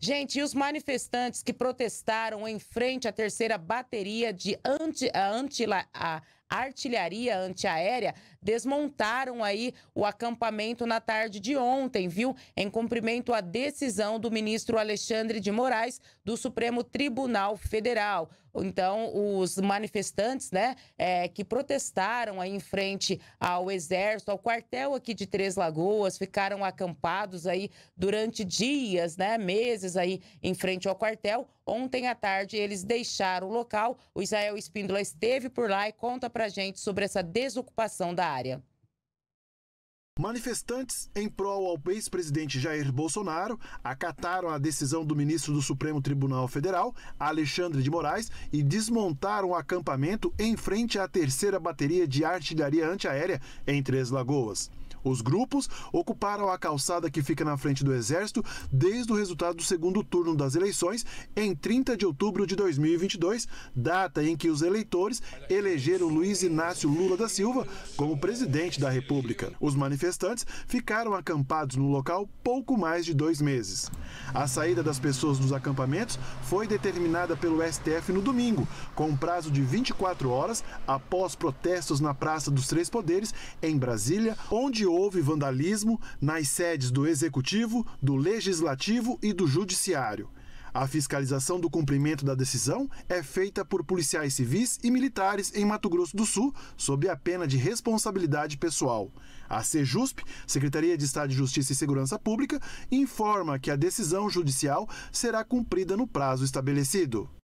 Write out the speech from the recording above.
Gente, e os manifestantes que protestaram em frente à terceira bateria de anti, a, anti, a, artilharia antiaérea desmontaram aí o acampamento na tarde de ontem, viu? Em cumprimento à decisão do ministro Alexandre de Moraes do Supremo Tribunal Federal. Então, os manifestantes, né, é, que protestaram aí em frente ao Exército, ao quartel aqui de Três Lagoas, ficaram acampados aí durante dias, né, meses aí em frente ao quartel. Ontem à tarde, eles deixaram o local. O Israel Espíndola esteve por lá e conta para gente sobre essa desocupação da área. Manifestantes em prol ao ex-presidente Jair Bolsonaro acataram a decisão do ministro do Supremo Tribunal Federal, Alexandre de Moraes, e desmontaram o acampamento em frente à terceira bateria de artilharia antiaérea em Três Lagoas. Os grupos ocuparam a calçada que fica na frente do Exército desde o resultado do segundo turno das eleições em 30 de outubro de 2022, data em que os eleitores elegeram Luiz Inácio Lula da Silva como presidente da República. Os manifestantes manifestantes ficaram acampados no local pouco mais de dois meses. A saída das pessoas dos acampamentos foi determinada pelo STF no domingo, com um prazo de 24 horas após protestos na Praça dos Três Poderes, em Brasília, onde houve vandalismo nas sedes do Executivo, do Legislativo e do Judiciário. A fiscalização do cumprimento da decisão é feita por policiais civis e militares em Mato Grosso do Sul, sob a pena de responsabilidade pessoal. A Sejusp, Secretaria de Estado de Justiça e Segurança Pública, informa que a decisão judicial será cumprida no prazo estabelecido.